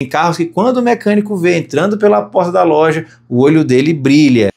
Tem carros que, quando o mecânico vê entrando pela porta da loja, o olho dele brilha.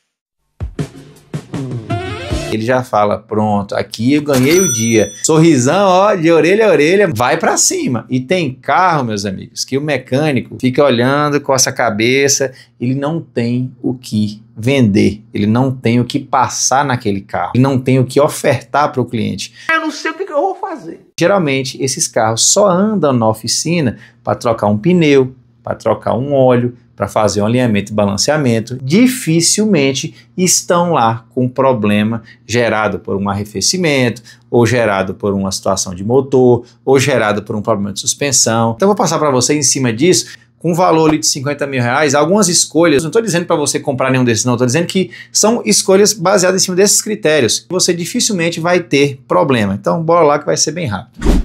Ele já fala: pronto, aqui eu ganhei o dia. Sorrisão, ó, de orelha a orelha, vai para cima. E tem carro, meus amigos, que o mecânico fica olhando, com essa cabeça, ele não tem o que vender, ele não tem o que passar naquele carro, ele não tem o que ofertar para o cliente. Eu não sei o que eu fazer. Geralmente, esses carros só andam na oficina para trocar um pneu, para trocar um óleo, para fazer um alinhamento e balanceamento, dificilmente estão lá com problema gerado por um arrefecimento, ou gerado por uma situação de motor, ou gerado por um problema de suspensão. Então, eu vou passar para você, em cima disso, com um valor ali de 50 mil reais, algumas escolhas, não estou dizendo para você comprar nenhum desses, não, estou dizendo que são escolhas baseadas em cima desses critérios. Você dificilmente vai ter problema. Então, bora lá que vai ser bem rápido.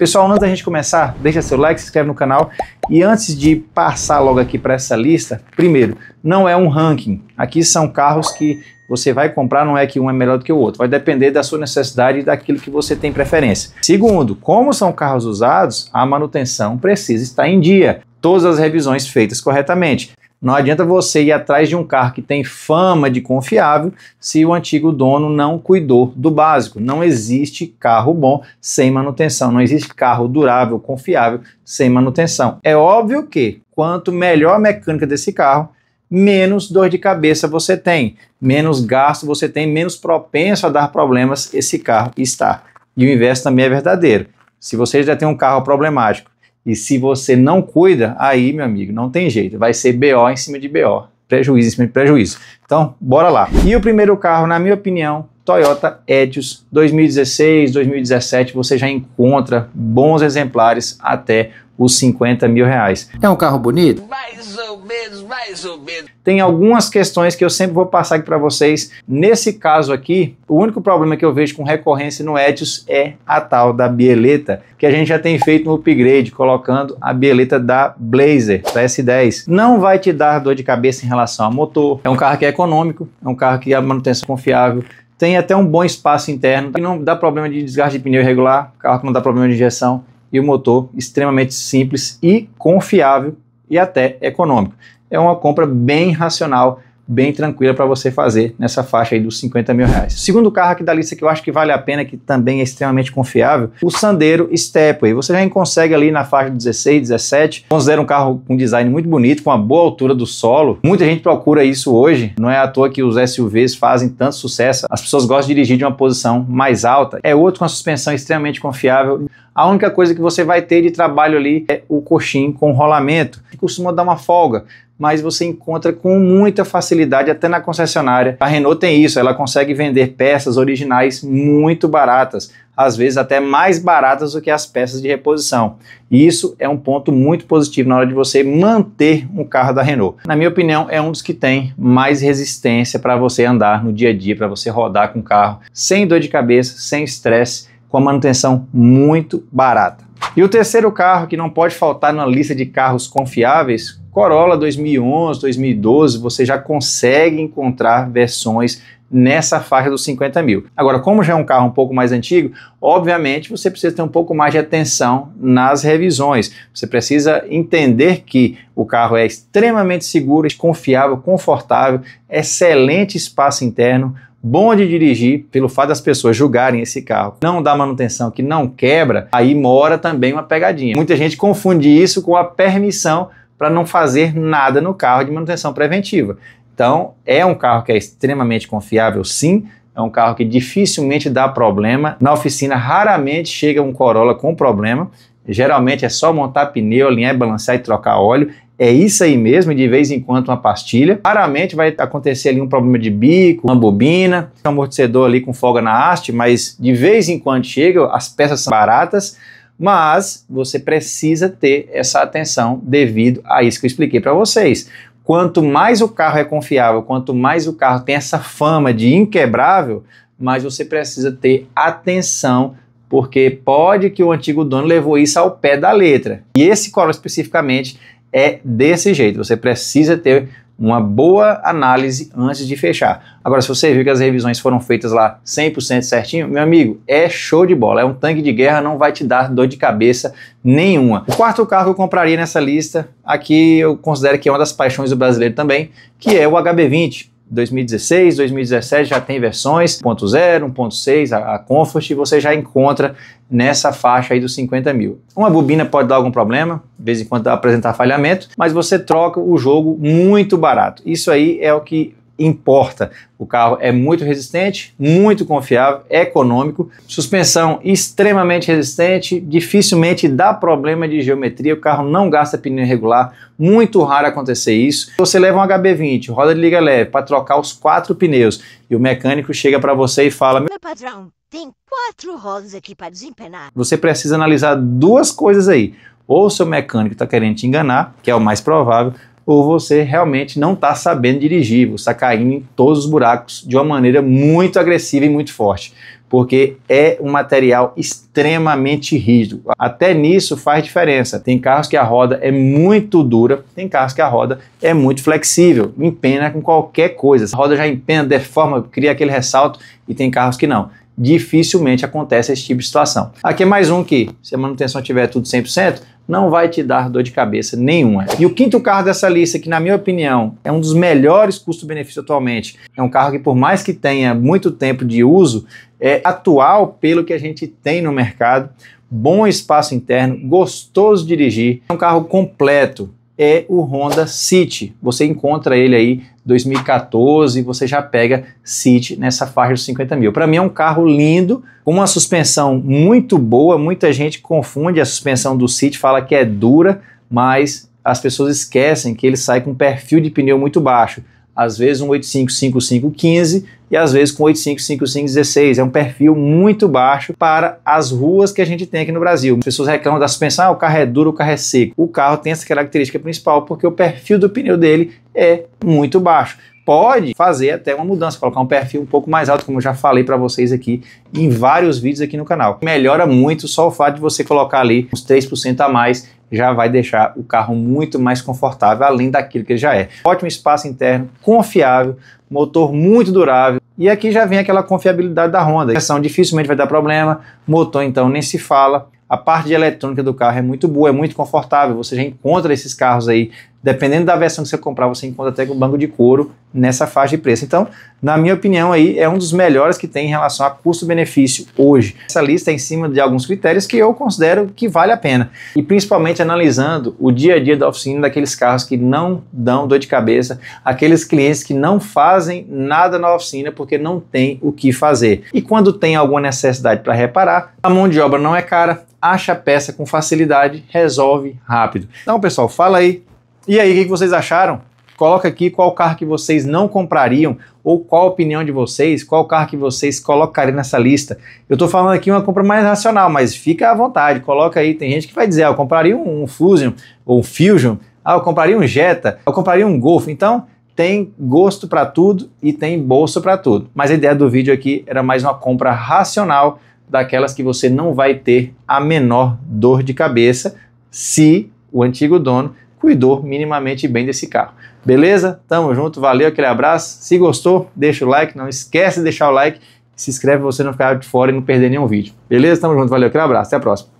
Pessoal, antes da gente começar, deixa seu like, se inscreve no canal. E antes de passar logo aqui para essa lista, primeiro, não é um ranking. Aqui são carros que você vai comprar, não é que um é melhor do que o outro. Vai depender da sua necessidade e daquilo que você tem preferência. Segundo, como são carros usados, a manutenção precisa estar em dia. Todas as revisões feitas corretamente. Não adianta você ir atrás de um carro que tem fama de confiável se o antigo dono não cuidou do básico. Não existe carro bom sem manutenção, não existe carro durável, confiável sem manutenção. É óbvio que quanto melhor a mecânica desse carro, menos dor de cabeça você tem, menos gasto você tem, menos propenso a dar problemas esse carro está. E o inverso também é verdadeiro. Se você já tem um carro problemático e se você não cuida, aí, meu amigo, não tem jeito. Vai ser BO em cima de BO. Prejuízo em cima de prejuízo. Então, bora lá. E o primeiro carro, na minha opinião, Toyota Etios 2016, 2017, você já encontra bons exemplares até os 50 mil reais. É um carro bonito? Mais menos, mais ou menos. Tem algumas questões que eu sempre vou passar aqui para vocês. Nesse caso aqui, o único problema que eu vejo com recorrência no Etios é a tal da bieleta, que a gente já tem feito um upgrade, colocando a bieleta da Blazer, da S10. Não vai te dar dor de cabeça em relação ao motor. É um carro que é econômico, é um carro que a manutenção é confiável, tem até um bom espaço interno, que não dá problema de desgaste de pneu irregular, carro que não dá problema de injeção e o motor extremamente simples e confiável e até econômico. É uma compra bem racional, bem tranquila para você fazer nessa faixa aí dos 50 mil reais. Segundo carro aqui da lista que eu acho que vale a pena, que também é extremamente confiável, o Sandero Stepway. Você já consegue ali na faixa 16, 17. Considera um carro com design muito bonito, com uma boa altura do solo. Muita gente procura isso hoje. Não é à toa que os SUVs fazem tanto sucesso. As pessoas gostam de dirigir de uma posição mais alta. É outro com a suspensão extremamente confiável a única coisa que você vai ter de trabalho ali é o coxim com rolamento, que costuma dar uma folga, mas você encontra com muita facilidade até na concessionária. A Renault tem isso, ela consegue vender peças originais muito baratas, às vezes até mais baratas do que as peças de reposição. E isso é um ponto muito positivo na hora de você manter um carro da Renault. Na minha opinião, é um dos que tem mais resistência para você andar no dia a dia, para você rodar com o carro sem dor de cabeça, sem estresse com a manutenção muito barata. E o terceiro carro que não pode faltar na lista de carros confiáveis, Corolla 2011, 2012, você já consegue encontrar versões nessa faixa dos 50 mil. Agora, como já é um carro um pouco mais antigo, obviamente você precisa ter um pouco mais de atenção nas revisões. Você precisa entender que o carro é extremamente seguro, confiável, confortável, excelente espaço interno, bom de dirigir, pelo fato das pessoas julgarem esse carro, não dá manutenção, que não quebra, aí mora também uma pegadinha. Muita gente confunde isso com a permissão para não fazer nada no carro de manutenção preventiva. Então, é um carro que é extremamente confiável, sim. É um carro que dificilmente dá problema. Na oficina, raramente chega um Corolla com problema. Geralmente é só montar pneu, alinhar, balançar e trocar óleo. É isso aí mesmo, de vez em quando uma pastilha. Raramente vai acontecer ali um problema de bico, uma bobina, um amortecedor ali com folga na haste, mas de vez em quando chega, as peças são baratas, mas você precisa ter essa atenção devido a isso que eu expliquei para vocês. Quanto mais o carro é confiável, quanto mais o carro tem essa fama de inquebrável, mais você precisa ter atenção porque pode que o antigo dono levou isso ao pé da letra. E esse coro especificamente é desse jeito. Você precisa ter uma boa análise antes de fechar. Agora, se você viu que as revisões foram feitas lá 100% certinho, meu amigo, é show de bola. É um tanque de guerra, não vai te dar dor de cabeça nenhuma. O quarto carro que eu compraria nessa lista, aqui eu considero que é uma das paixões do brasileiro também, que é o HB20. 2016, 2017 já tem versões 1.0, 1.6, a, a Comfort, e você já encontra nessa faixa aí dos 50 mil. Uma bobina pode dar algum problema, de vez em quando apresentar falhamento, mas você troca o jogo muito barato. Isso aí é o que importa. O carro é muito resistente, muito confiável, é econômico, suspensão extremamente resistente, dificilmente dá problema de geometria, o carro não gasta pneu irregular, muito raro acontecer isso. Você leva um HB20, roda de liga leve, para trocar os quatro pneus, e o mecânico chega para você e fala: Meu padrão, tem quatro rodas aqui para desempenar. Você precisa analisar duas coisas aí. Ou seu mecânico está querendo te enganar, que é o mais provável, ou você realmente não está sabendo dirigir, você está caindo em todos os buracos de uma maneira muito agressiva e muito forte, porque é um material extremamente rígido. Até nisso faz diferença. Tem carros que a roda é muito dura, tem carros que a roda é muito flexível, empena com qualquer coisa. A roda já empena, deforma, cria aquele ressalto, e tem carros que não dificilmente acontece esse tipo de situação. Aqui é mais um que, se a manutenção tiver tudo 100%, não vai te dar dor de cabeça nenhuma. E o quinto carro dessa lista, que na minha opinião é um dos melhores custo-benefício atualmente, é um carro que por mais que tenha muito tempo de uso, é atual pelo que a gente tem no mercado, bom espaço interno, gostoso de dirigir, é um carro completo, é o Honda City. Você encontra ele aí 2014, você já pega City nessa faixa dos 50 mil. Para mim é um carro lindo, com uma suspensão muito boa, muita gente confunde a suspensão do City, fala que é dura, mas as pessoas esquecem que ele sai com um perfil de pneu muito baixo às vezes um 855515 e às vezes com 855516. É um perfil muito baixo para as ruas que a gente tem aqui no Brasil. As pessoas reclamam da suspensão, ah, o carro é duro, o carro é seco. O carro tem essa característica principal porque o perfil do pneu dele é muito baixo pode fazer até uma mudança, colocar um perfil um pouco mais alto, como eu já falei para vocês aqui em vários vídeos aqui no canal. Melhora muito só o fato de você colocar ali uns 3% a mais já vai deixar o carro muito mais confortável, além daquilo que ele já é. Ótimo espaço interno, confiável, motor muito durável. E aqui já vem aquela confiabilidade da Honda. A são dificilmente vai dar problema, motor então nem se fala. A parte de eletrônica do carro é muito boa, é muito confortável. Você já encontra esses carros aí Dependendo da versão que você comprar, você encontra até com um banco de couro nessa faixa de preço. Então, na minha opinião, aí é um dos melhores que tem em relação a custo-benefício hoje. Essa lista é em cima de alguns critérios que eu considero que vale a pena. E principalmente analisando o dia a dia da oficina daqueles carros que não dão dor de cabeça, aqueles clientes que não fazem nada na oficina porque não tem o que fazer. E quando tem alguma necessidade para reparar, a mão de obra não é cara, acha peça com facilidade, resolve rápido. Então, pessoal, fala aí e aí, o que vocês acharam? Coloca aqui qual carro que vocês não comprariam ou qual a opinião de vocês, qual carro que vocês colocariam nessa lista. Eu estou falando aqui uma compra mais racional, mas fica à vontade, coloca aí. Tem gente que vai dizer, ah, eu compraria um, um Fusion ou um Fusion, ah, eu compraria um Jetta, eu compraria um Golf. Então, tem gosto para tudo e tem bolso para tudo. Mas a ideia do vídeo aqui era mais uma compra racional daquelas que você não vai ter a menor dor de cabeça se o antigo dono cuidou minimamente bem desse carro. Beleza? Tamo junto, valeu, aquele abraço. Se gostou, deixa o like, não esquece de deixar o like, se inscreve para você não ficar de fora e não perder nenhum vídeo. Beleza? Tamo junto, valeu, aquele abraço, até a próxima.